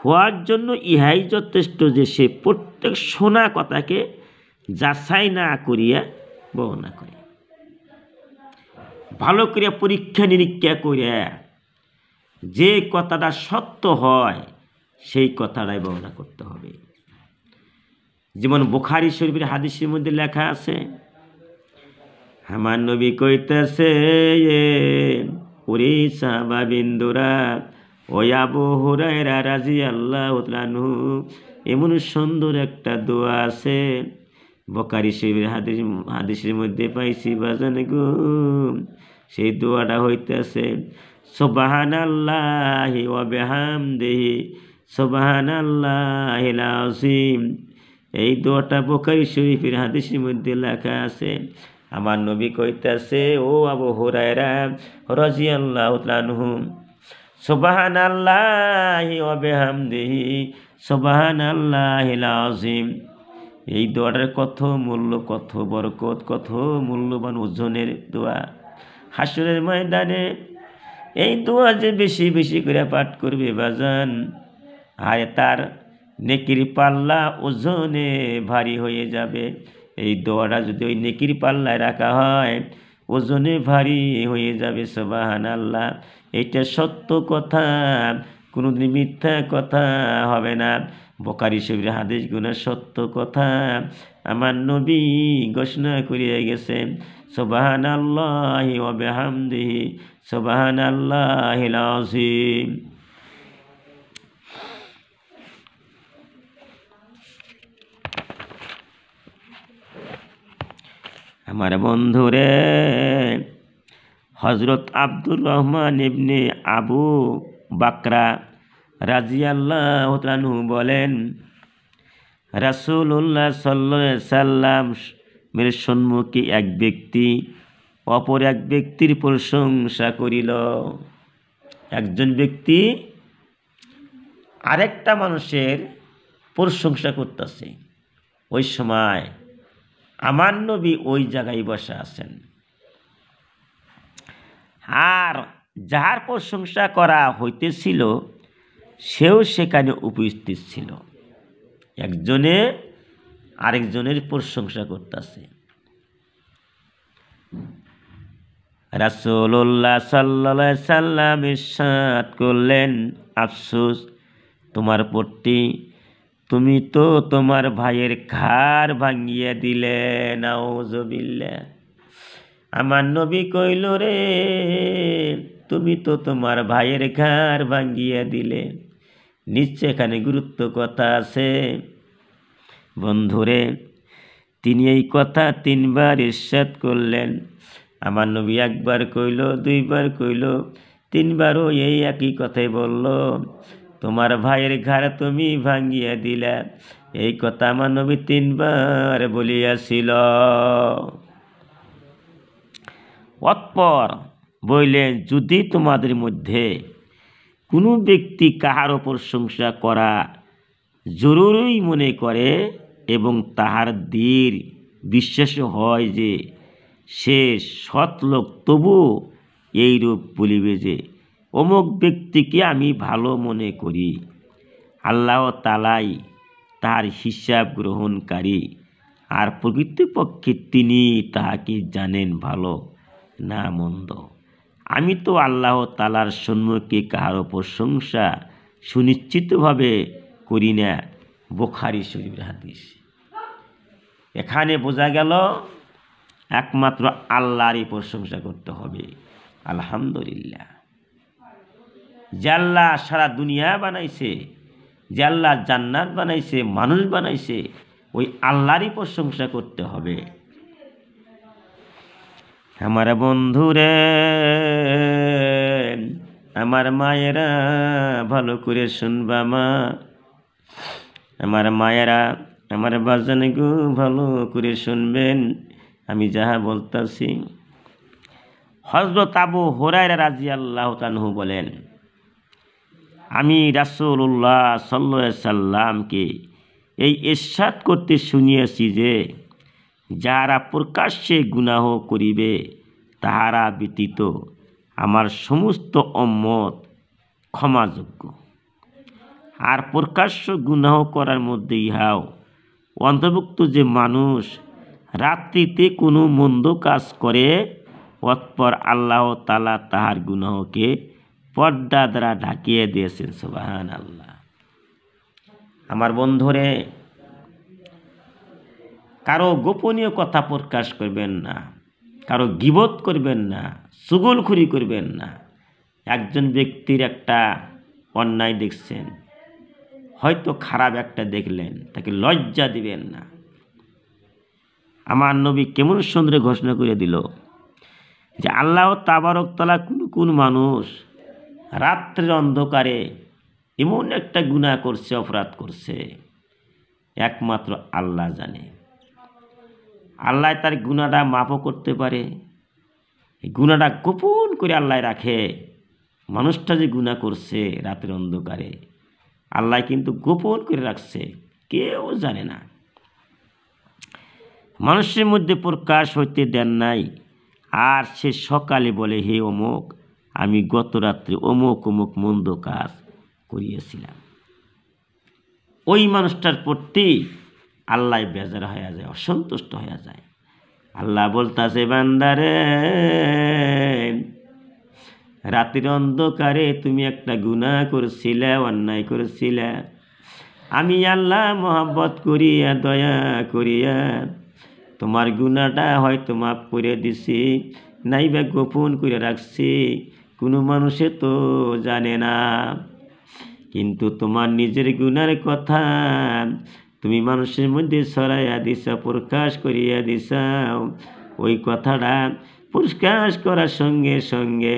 হওয়ার জন্য ইহাই যথেষ্ট যে সে প্রত্যেক শোনা কথাকে যাচাই না করিয়া বর্ণনা করে ভালো করিয়া পরীক্ষা নিরীক্ষা করিয়া যে কথাটা সত্য হয় সেই কথাটাই বর্ণনা করতে হবে যেমন বোখারি শরীফের হাদিসের মধ্যে লেখা আছে আমার নবী কইতেছে ওরে সাহাবা বিন্দুরা ওই আবু রাজি আল্লাহ তালানহু এমন সুন্দর একটা দোয়া আছে বকারি শিবের হাদিস হাদিসের মধ্যে পাইছি বাজান গো সেই দোয়াটা হইতেছে সোবাহান আল্লাহ ওয়াবেহাম দেহি সোবাহান আল্লাহ এই দোয়াটা বকারি শরীফের হাদিসের মধ্যে লেখা আছে আমার নবী কইতাছে ও আবু হুরায়রা রাজিয়াল্লাহু তাআলাহু সুবহানাল্লাহি ওয়া বিহামদিহি সুবহানাল্লাহিল আযীম এই দোয়াটার কত মূল্য কত বরকত কত মূল্যবান ওজনের দোয়া হাসরের ময়দানে এই দোয়া যে বেশি বেশি করে পাঠ করবে বাজান আর তার নেকির পাল্লা ওজনে ভারী হয়ে যাবে এই দোয়াটা যদি ওই নেকির পাল্লায় রাখা হয় ওজনে ভারী হয়ে যাবে সবাহান আল্লাহ এটা সত্য কথা কোনোদিন মিথ্যা কথা হবে না বকারি শরীর হাদিস গুণা সত্য কথা আমার নবী ঘোষণা করিয়ে গেছে সোবাহান আল্লাহ ওবে হামদিহি সোবাহান আল্লাহ আজিম আমার বন্ধুরে হজরত আব্দুর রহমান ইবনে আবু বাকরা রাজিয়াল্লাহ তানহু বলেন রাসুল্লাহ সাল্লাম মের সম্মুখে এক ব্যক্তি অপর এক ব্যক্তির প্রশংসা করিল একজন ব্যক্তি আরেকটা মানুষের প্রশংসা করতেছে ওই সময় আমার নবী ওই জায়গায় বসে আছেন আর যাহার প্রশংসা করা হইতেছিল সেও সেখানে উপস্থিত ছিল একজনে আরেকজনের প্রশংসা করতেছে রাসুল্লাহ সাল্লা সাল্লাম ইসাদ করলেন আফসোস তোমার প্রতি তুমি তো তোমার ভাইয়ের ঘাড় ভাঙিয়ে দিলে নাওজবিল্লা আমার নবী কইল রে তুমি তো তোমার ভাইয়ের ঘাড় ভাঙিয়ে দিলে নিশ্চয় এখানে গুরুত্ব কথা আছে বন্ধুরে তিনি এই কথা তিনবার ইস্যাত করলেন আমার নবী একবার কইল দুইবার কইল তিনবারও এই একই কথাই বলল তোমার ভাইয়ের ঘর তুমি ভাঙ্গিয়া দিলা এই কথা আমার নবী তিনবার বলিয়াছিল অতপর বললেন যদি তোমাদের মধ্যে কোনো ব্যক্তি কাহার প্রশংসা করা জরুরি মনে করে এবং তাহার দীর বিশ্বাস হয় যে সে সৎ লোক তবু এইরূপ বলিবে যে অমুক ব্যক্তিকে আমি ভালো মনে করি আল্লাহ তালাই তার হিসাব গ্রহণকারী আর প্রকৃতপক্ষে তিনি তাহাকে জানেন ভালো না মন্দ আমি তো আল্লাহ তালার সম্মুখে কারো প্রশংসা সুনিশ্চিতভাবে করি না বোখারি শরীর হাদিস এখানে বোঝা গেল একমাত্র আল্লাহরই প্রশংসা করতে হবে আলহামদুলিল্লাহ জাল্লা সারা দুনিয়া বানাইছে জাল্লা জান্নাত বানাইছে মানুষ বানাইছে ওই আল্লাহরই প্রশংসা করতে হবে আমার বন্ধুরে আমার মায়েরা ভালো করে শুনবা মা আমার মায়েরা আমার বাজানে গো ভালো করে শুনবেন আমি যাহা বলতাছি হজরত আবু হরাই রাজি আল্লাহ তানহু বলেন আমি রাসুল্লাহ সাল্লা সাল্লামকে এই এরশাদ করতে শুনিয়াছি যে যারা প্রকাশ্যে গুনাহ করিবে তাহারা ব্যতীত আমার সমস্ত অম্মত ক্ষমাযোগ্য আর প্রকাশ্য গুনাহ করার মধ্যে ইহাও অন্তর্ভুক্ত যে মানুষ রাত্রিতে কোনো মন্দ কাজ করে অতপর আল্লাহ তালা তাহার গুনাহকে পর্দা দ্বারা ঢাকিয়ে দিয়েছেন সুবাহান আল্লাহ আমার বন্ধুরে কারো গোপনীয় কথা প্রকাশ করবেন না কারো গিবত করবেন না খুরি করবেন না একজন ব্যক্তির একটা অন্যায় দেখছেন হয়তো খারাপ একটা দেখলেন তাকে লজ্জা দিবেন না আমার নবী কেমন সুন্দরে ঘোষণা করে দিল যে আল্লাহ তাবারকতলা কোন কোন মানুষ রাত্রের অন্ধকারে এমন একটা গুণা করছে অপরাধ করছে একমাত্র আল্লাহ জানে আল্লাহ তার গুণাটা মাপও করতে পারে গুণাটা গোপন করে আল্লাহ রাখে মানুষটা যে গুণা করছে রাতের অন্ধকারে আল্লাহ কিন্তু গোপন করে রাখছে কেউ জানে না মানুষের মধ্যে প্রকাশ হইতে দেন নাই আর সে সকালে বলে হে অমুক আমি গত রাত্রে অমুক অমুক মন্দ কাজ করিয়েছিলাম ওই মানুষটার প্রতি আল্লাহ বেজার হয়ে যায় অসন্তুষ্ট হয়ে যায় আল্লাহ বলতাছে বান্দারে রাতের অন্ধকারে তুমি একটা গুণা করেছিলে অন্যায় করেছিলে আমি আল্লাহ মোহাম্মত করিয়া দয়া করিয়া তোমার গুণাটা হয়তো মাফ করে দিছি নাইবা গোপন করে রাখছি কোনো মানুষে তো জানে না কিন্তু তোমার নিজের গুণার কথা তুমি মানুষের মধ্যে সরাইয়া দিছা প্রকাশ করিয়া দিছাও ওই কথাটা প্রকাশ করার সঙ্গে সঙ্গে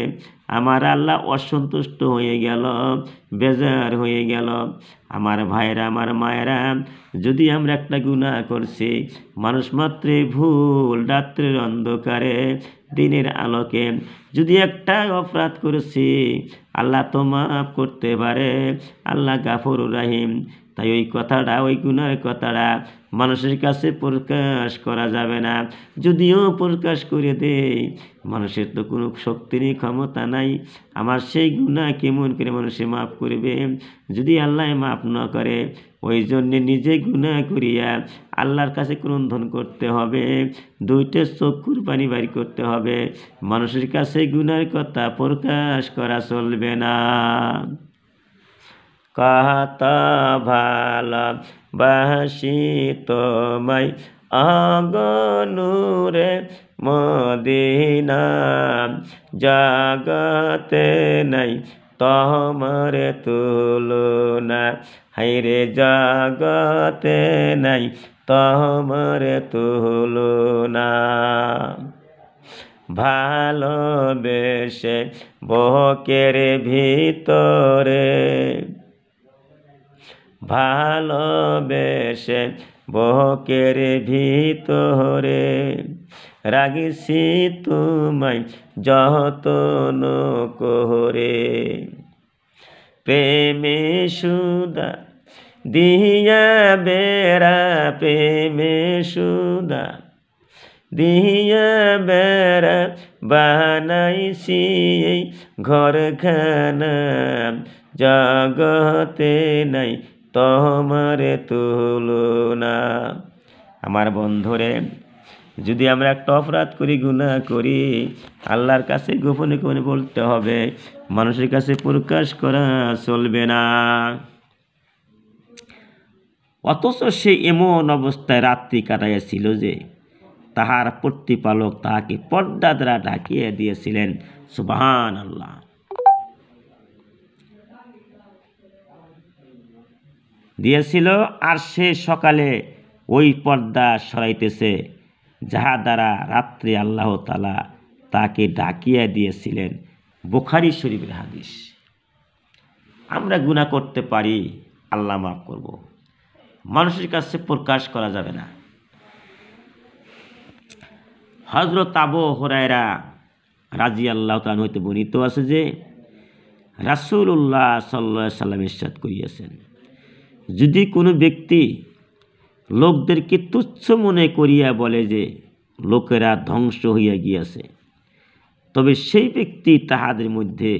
আমার আল্লাহ অসন্তুষ্ট হয়ে গেল বেজার হয়ে গেল আমার ভাইরা আমার মায়েরা যদি আমরা একটা গুণা করছি মানুষ মাত্রে ভুল রাত্রের অন্ধকারে দিনের আলোকে যদি একটা অপরাধ করেছি আল্লাহ তো মাফ করতে পারে আল্লাহ গাফর রাহিম তাই ওই কথাটা ওই গুণার কথাটা মানুষের কাছে প্রকাশ করা যাবে না যদিও প্রকাশ করে দেয় মানুষের তো কোনো শক্তি নেই ক্ষমতা নাই আমার সেই গুণা কেমন করে মানুষে মাফ করবে যদি আল্লাহ মাফ না করে ওই জন্যে নিজে গুণা করিয়া আল্লাহর কাছে ক্রন্ধন করতে হবে দুইটে চক্ষুর পানি বাড়ি করতে হবে মানুষের কাছে গুণার কথা প্রকাশ করা চলবে না কাহাতা ভালা বাসি তোমায় আগনুরে মদিনা জাগতে নাই তহমর তুলনা হাইরে জাগতে নাই তোমার তুল না ভালোবেসে বহকের ভিতরে ভালোবেসে বহকের ভিতরে রাগিসি তোমায় যতন করে প্রেমে সুদা দিয়া বেড়া প্রেমে সুদা দিয়া বেড়া বানাইছি এই ঘরখানা জগতে নাই তোমার তুলনা আমার বন্ধুরে যদি আমরা একটা অপরাধ করি গুণা করি আল্লাহর কাছে গোপনে গোপনে বলতে হবে মানুষের কাছে প্রকাশ করা চলবে না অথচ সে এমন অবস্থায় রাত্রি কাটাইয়াছিল যে তাহার প্রতিপালক তাহাকে পর্দা দ্বারা ঢাকিয়ে দিয়েছিলেন সুবাহান আল্লাহ দিয়েছিল আর সে সকালে ওই পর্দা সরাইতেছে যাহা দ্বারা রাত্রে আল্লাহ তালা তাকে ডাকিয়া দিয়েছিলেন বোখারি শরীফের হাদিস আমরা গুণা করতে পারি আল্লাহ মাফ করবো মানুষের কাছে প্রকাশ করা যাবে না হজরত আবু হরায়রা রাজি আল্লাহ তান হইতে বর্ণিত আছে যে রাসুল্লাহ সাল্লা সাল্লাম ইসাদ করিয়াছেন যদি কোনো ব্যক্তি লোকদেরকে তুচ্ছ মনে করিয়া বলে যে লোকেরা ধ্বংস হইয়া গিয়াছে তবে সেই ব্যক্তি তাহাদের মধ্যে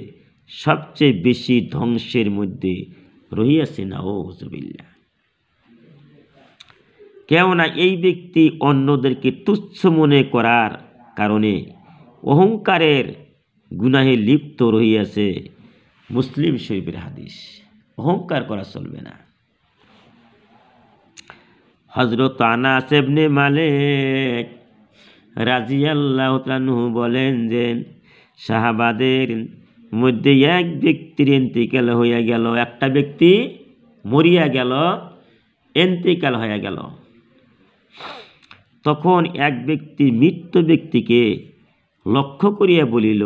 সবচেয়ে বেশি ধ্বংসের মধ্যে রহিয়াছে না ও জবিল্লা কেননা এই ব্যক্তি অন্যদেরকে তুচ্ছ মনে করার কারণে অহংকারের গুনাহে লিপ্ত রহিয়াছে মুসলিম শরীফের হাদিস অহংকার করা চলবে না হজরত আনা এবনে মালেক আল্লাহ তানহু বলেন যে শাহাবাদের মধ্যে এক ব্যক্তির এন্তিকাল হইয়া গেল একটা ব্যক্তি মরিয়া গেল এন্তিকাল হইয়া গেল তখন এক ব্যক্তি মৃত্য ব্যক্তিকে লক্ষ্য করিয়া বলিল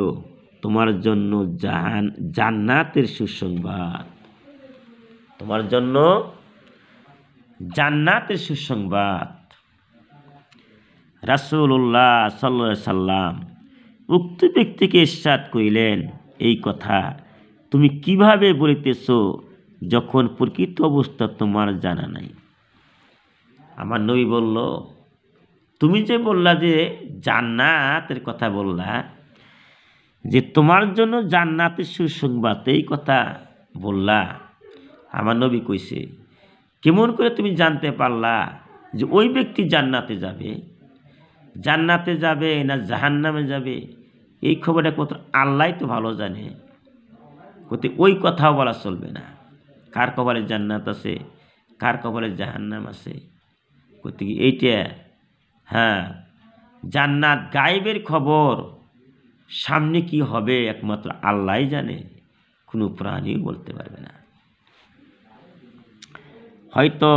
তোমার জন্য জাহান জান্নাতের সুসংবাদ তোমার জন্য জান্নাতের সুসংবাদ রাসুল্লাহ সাল্লা সাল্লাম উক্ত ব্যক্তিকে ইস্বাদ করিলেন এই কথা তুমি কিভাবে বলিতেছ যখন প্রকৃত অবস্থা তোমার জানা নাই আমার নবী বলল তুমি যে বললা যে জান্নাতের কথা বললা যে তোমার জন্য জান্নাতের সুসংবাদ এই কথা বললা আমার নবী কইছে কেমন করে তুমি জানতে পারলা যে ওই ব্যক্তি জান্নাতে যাবে জান্নাতে যাবে না জাহান্নামে যাবে এই খবরটা কত আল্লাহ তো ভালো জানে কোথায় ওই কথাও বলা চলবে না কার কবারে জান্নাত আছে কার কবারে জাহান্নাম আছে কোথায় এইটা হ্যাঁ জান্নাত গায়েবের খবর সামনে কি হবে একমাত্র আল্লাহ জানে কোনো প্রাণী বলতে পারবে না হয়তো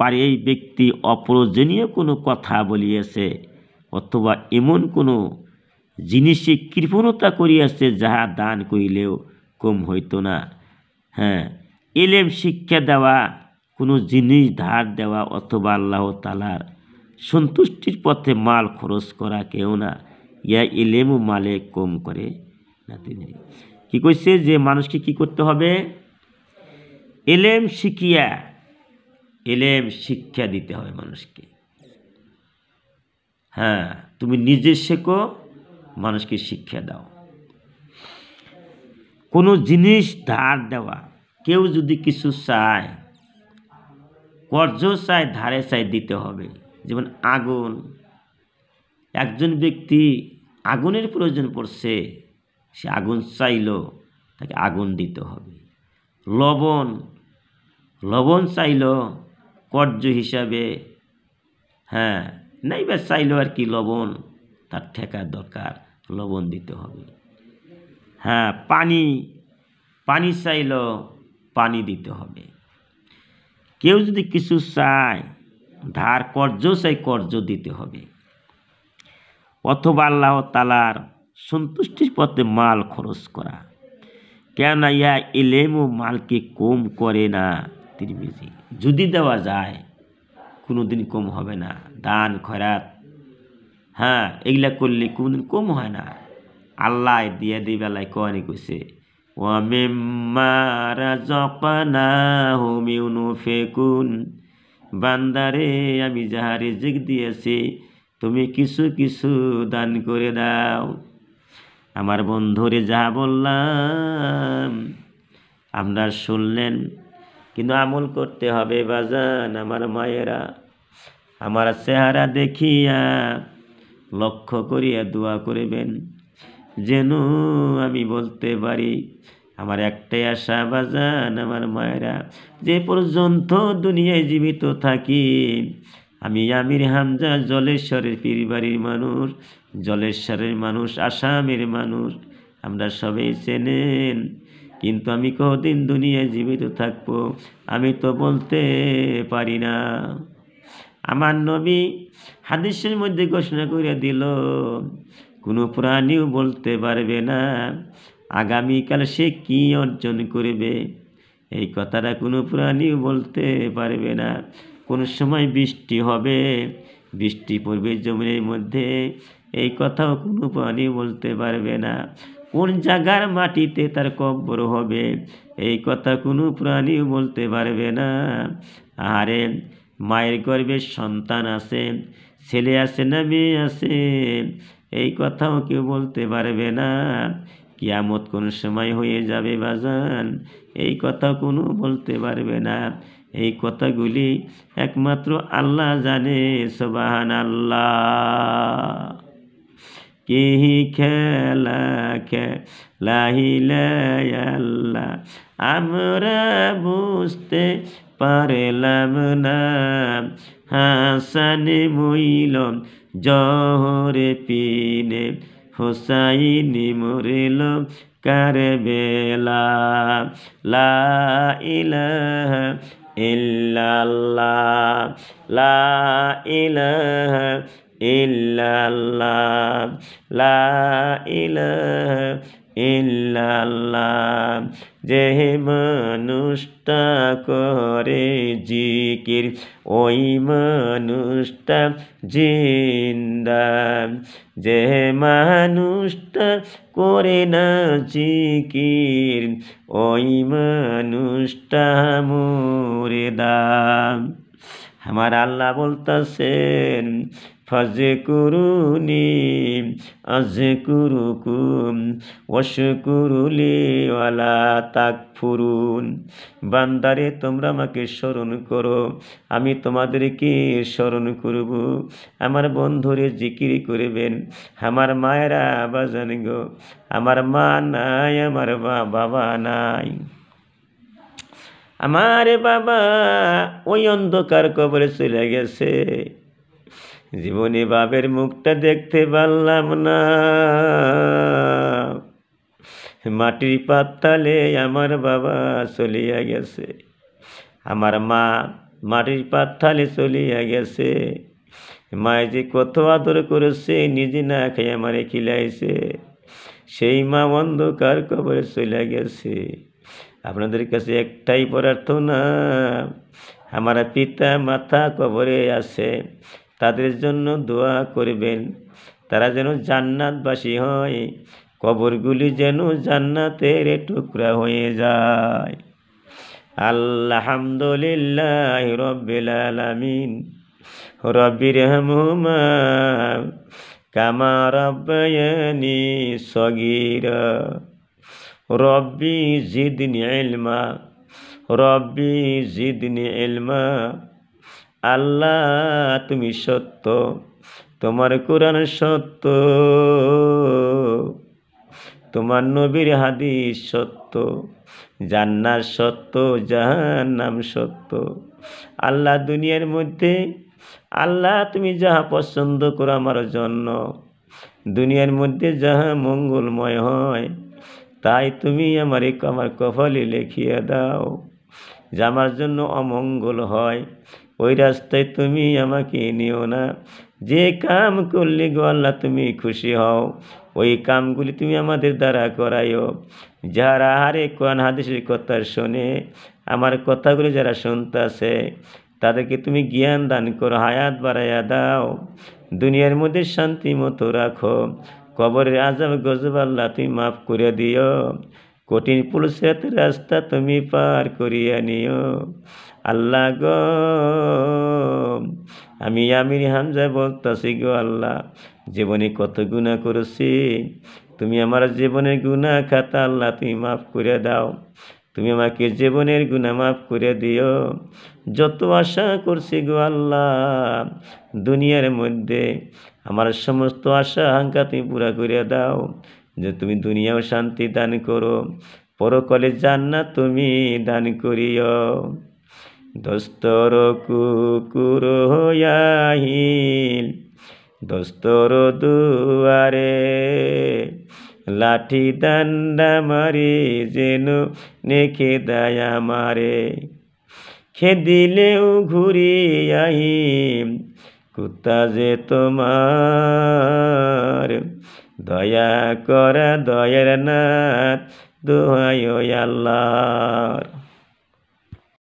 পারে এই ব্যক্তি অপ্রয়োজনীয় কোনো কথা বলিয়াছে অথবা এমন কোনো জিনিসে কৃপণতা করিয়াছে যাহা দান করিলেও কম হইতো না হ্যাঁ এলেম শিক্ষা দেওয়া কোনো জিনিস ধার দেওয়া অথবা আল্লাহ তালার সন্তুষ্টির পথে মাল খরচ করা কেউ না ইয়া ইলেমু মালে কম করে না তিনি কী কইছে যে মানুষকে কি করতে হবে এলেম শিখিয়া এলেম শিক্ষা দিতে হবে মানুষকে হ্যাঁ তুমি নিজে শেখো মানুষকে শিক্ষা দাও কোনো জিনিস ধার দেওয়া কেউ যদি কিছু চায় কর্জ চায় ধারে চায় দিতে হবে যেমন আগুন একজন ব্যক্তি আগুনের প্রয়োজন পড়ছে সে আগুন চাইল তাকে আগুন দিতে হবে লবণ লবণ চাইল কর্য হিসাবে হ্যাঁ নাই বা চাইল আর কি লবণ তার ঠেকার দরকার লবণ দিতে হবে হ্যাঁ পানি পানি চাইল পানি দিতে হবে কেউ যদি কিছু চায় ধার কর্য সেই কর্য দিতে হবে অথবা আল্লাহ তালার সন্তুষ্টির পথে মাল খরচ করা কেন ইয়া এলেমও মালকে কম করে না তিরমিজি যদি দেওয়া যায় কোনো দিন কম হবে না দান খরাত হ্যাঁ এগুলা করলে কোনো দিন কম হয় না আল্লাহ দিয়ে দিয়ে বেলায় কয়নি কইছে ومما হোমিউনু ফেকুন বান্দারে আমি যাহা রিজিক দিয়েছি তুমি কিছু কিছু দান করে দাও আমার বন্ধুরে যাহা বললাম আপনার শুনলেন কিন্তু আমল করতে হবে বাজান আমার মায়েরা আমার চেহারা দেখিয়া লক্ষ্য করিয়া দোয়া করিবেন যেন আমি বলতে পারি আমার একটাই আশা বাজান আমার মায়েরা যে পর্যন্ত দুনিয়ায় জীবিত থাকি আমি আমির হামজা জলেশ্বরের পীরবাড়ির মানুষ জলেশ্বরের মানুষ আসামের মানুষ আমরা সবাই চেনেন কিন্তু আমি কদিন দুনিয়ায় জীবিত থাকবো আমি তো বলতে পারি না আমার নবী হাদিসের মধ্যে ঘোষণা করে দিল কোনো প্রাণীও বলতে পারবে না আগামীকাল সে কি অর্জন করবে এই কথাটা কোনো প্রাণীও বলতে পারবে না কোন সময় বৃষ্টি হবে বৃষ্টি পড়বে জমির মধ্যে এই কথাও কোনো প্রাণী বলতে পারবে না কোন জায়গার মাটিতে তার কব্বর হবে এই কথা কোনো প্রাণীও বলতে পারবে না আরে মায়ের গর্ভে সন্তান আছে ছেলে আছে না মেয়ে আছে এই কথাও কেউ বলতে পারবে না কিয়ামত কোন সময় হয়ে যাবে বাজান এই কথা কোনো বলতে পারবে না এই কথাগুলি একমাত্র আল্লাহ জানে সবাহান আল্লাহ কেহি খেলা আমরা বুঝতে পারলাম না হাসানে মইলম জহরে পিনে হোসাইনি মরিল কারবেলা লা ইলাহা ইল্লাল্লাহ লা ইলাহা ইল্লাল্লাহ লা ইলাহা ইল্লাল্লাহ যে মানুষটা করে জিকির ওই মানুষটা জিন্দা যে মানুষটা করে না জিকির ওই মানুষটা মুরদা দাম আমার আল্লাহ বলতেছেন ফাজে কুরুনি আজে কুরুকুম অশকুরুলি ওয়ালা তাক ফুরুন বান্দারে তোমরা আমাকে স্মরণ করো আমি তোমাদেরকে স্মরণ করব আমার বন্ধুরে জিকির করবেন আমার মায়েরা বাজান গো আমার মা নাই আমার বাবা নাই আমার বাবা ওই অন্ধকার কবরে চলে গেছে জীবনে বাপের মুখটা দেখতে পারলাম না মাটির পাতালে আমার বাবা চলিয়া গেছে আমার মা মাটির পাতালে চলিয়া গেছে মায়ে যে কত আদর করেছে নিজে না খেয়ে আমারে খিলাইছে সেই মা অন্ধকার কবরে চলে গেছে আপনাদের কাছে একটাই প্রার্থনা আমার পিতা মাথা কবরে আছে তাদের জন্য দোয়া করবেন তারা যেন জান্নাতবাসী হয় কবরগুলি যেন জান্নাতের টুকরা হয়ে যায় আল্লাহামদুলিল্লাহ রব্বিল আলামিন রব্বির হামহুমা কামা রব্বায়ানি সগীরা রব্বি জিদনি ইলমা রব্বি জিদনি ইলমা আল্লাহ তুমি সত্য তোমার কোরআন সত্য তোমার নবীর হাদিস সত্য জান্নার সত্য জাহান নাম সত্য আল্লাহ দুনিয়ার মধ্যে আল্লাহ তুমি যাহা পছন্দ করো আমার জন্য দুনিয়ার মধ্যে যাহা মঙ্গলময় হয় তাই তুমি আমার আমার কপালে লেখিয়ে দাও যে আমার জন্য অমঙ্গল হয় ওই রাস্তায় তুমি আমাকে নিও না যে কাম করলে গো আল্লাহ তুমি খুশি হও ওই কামগুলি তুমি আমাদের দ্বারা করাইও যারা হারে কোরআন হাদিসের কথা শোনে আমার কথাগুলি যারা শুনতেছে তাদেরকে তুমি জ্ঞান দান করো হায়াত বাড়াইয়া দাও দুনিয়ার মধ্যে শান্তি মতো রাখো কবরের আজাব গজব আল্লাহ তুমি মাফ করে দিও কঠিন পুলিশের রাস্তা তুমি পার করিয়া নিও আল্লাহ গো আমি আমির হামজা বলতাছি গো আল্লাহ জীবনে কত গুণা করেছি তুমি আমার জীবনের গুণা খাতা আল্লাহ তুমি মাফ করে দাও তুমি আমাকে জীবনের গুণা মাফ করে দিও যত আশা করছি গো আল্লাহ দুনিয়ার মধ্যে আমার সমস্ত আশা আঙ্কা তুমি পুরা করে দাও যে তুমি দুনিয়াও শান্তি দান করো জান জান্নাত তুমি দান করিও দস্তর কুকুর হইয়াহিল দস্তর দুয়ারে লাঠি দান্ডা মারি যেন নেখে দায়া মারে খেদিলেও ঘুরি আহিম কুতা যে তোমার দয়া করা দয়ার নাথ দোহায় আল্লাহ